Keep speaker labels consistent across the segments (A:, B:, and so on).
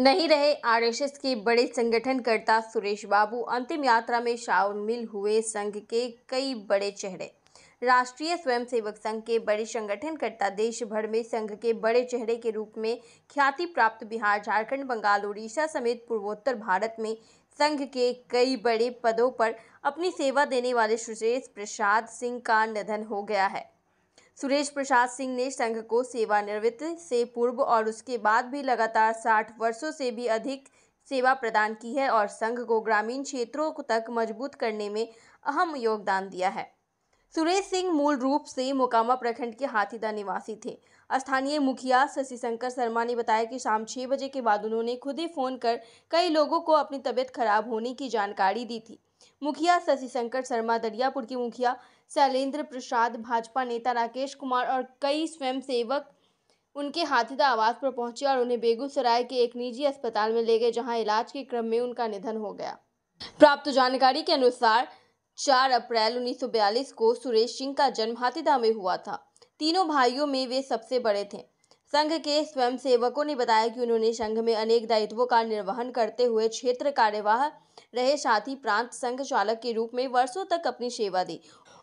A: नहीं रहे आरएसएस के बड़े संगठनकर्ता सुरेश बाबू अंतिम यात्रा में शामिल हुए संघ के कई बड़े चेहरे राष्ट्रीय स्वयंसेवक संघ के बड़े संगठनकर्ता देश भर में संघ के बड़े चेहरे के रूप में ख्याति प्राप्त बिहार झारखंड बंगाल उड़ीसा समेत पूर्वोत्तर भारत में संघ के कई बड़े पदों पर अपनी सेवा देने वाले सुरेश प्रसाद सिंह का निधन हो गया है सुरेश प्रसाद सिंह ने संघ को सेवानिवृत्त से पूर्व और उसके बाद भी लगातार साठ वर्षों से भी अधिक सेवा प्रदान की है और संघ को ग्रामीण क्षेत्रों तक मजबूत करने में अहम योगदान दिया है सुरेश सिंह मूल रूप से मोकामा प्रखंड के हाथीदा निवासी थे स्थानीय मुखिया शशिशंकर शर्मा ने बताया कि शाम छः बजे के बाद उन्होंने खुद ही फ़ोन कर कई लोगों को अपनी तबीयत खराब होने की जानकारी दी थी मुखिया शशि शंकर शर्मा दरियापुर के मुखिया शैलेंद्र प्रसाद भाजपा नेता राकेश कुमार और कई स्वयंसेवक उनके हाथीदा आवास पर पहुंचे और उन्हें बेगूसराय के एक निजी अस्पताल में ले गए जहां इलाज के क्रम में उनका निधन हो गया प्राप्त जानकारी के अनुसार 4 अप्रैल 1942 को सुरेश सिंह का जन्म हाथीदा में हुआ था तीनों भाइयों में वे सबसे बड़े थे संघ के स्वयं सेवकों ने बताया कि उन्होंने संघ में अनेक दायित्वों का निर्वहन करते हुए क्षेत्र कार्यवाह रहे साथ ही प्रांत संघ चालक के रूप में वर्षों तक अपनी सेवा दी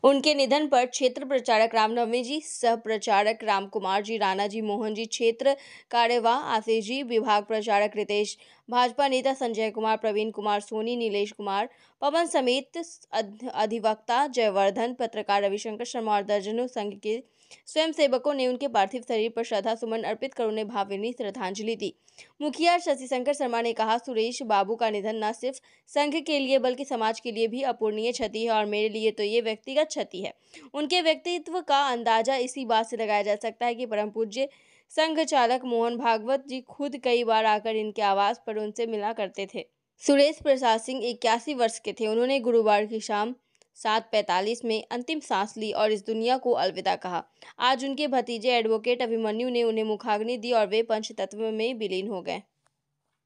A: उनके निधन पर क्षेत्र प्रचारक रामनवमी जी सह प्रचारक राम कुमार जी राणा जी मोहन जी क्षेत्र कार्यवाह आशीष जी विभाग प्रचारक रितेश भाजपा नेता संजय कुमार प्रवीण कुमार सोनी नीलेश कुमार पवन समेत अधिवक्ता जयवर्धन पत्रकार रविशंकर शर्मा और दर्जनों संघ के स्वयंसेवकों ने उनके पार्थिव शरीर पर श्रद्धा सुमन अर्पित कर उन्हें भावभीनी श्रद्धांजलि दी मुखिया शशिशंकर शर्मा ने कहा सुरेश बाबू का निधन न सिर्फ संघ के लिए बल्कि समाज के लिए भी अपूर्णीय क्षति है और मेरे लिए तो ये व्यक्तिगत क्षति है उनके व्यक्तित्व का अंदाजा इसी बात से लगाया जा सकता है कि परम पूज्य संघ चालक मोहन भागवत जी खुद कई बार आकर इनके आवास पर उनसे मिला करते थे सुरेश प्रसाद सिंह इक्यासी वर्ष के थे उन्होंने गुरुवार की शाम सात पैंतालीस में अंतिम सांस ली और इस दुनिया को अलविदा कहा आज उनके भतीजे एडवोकेट अभिमन्यु ने उन्हें मुखाग्नि दी और वे पंच तत्व में विलीन हो गए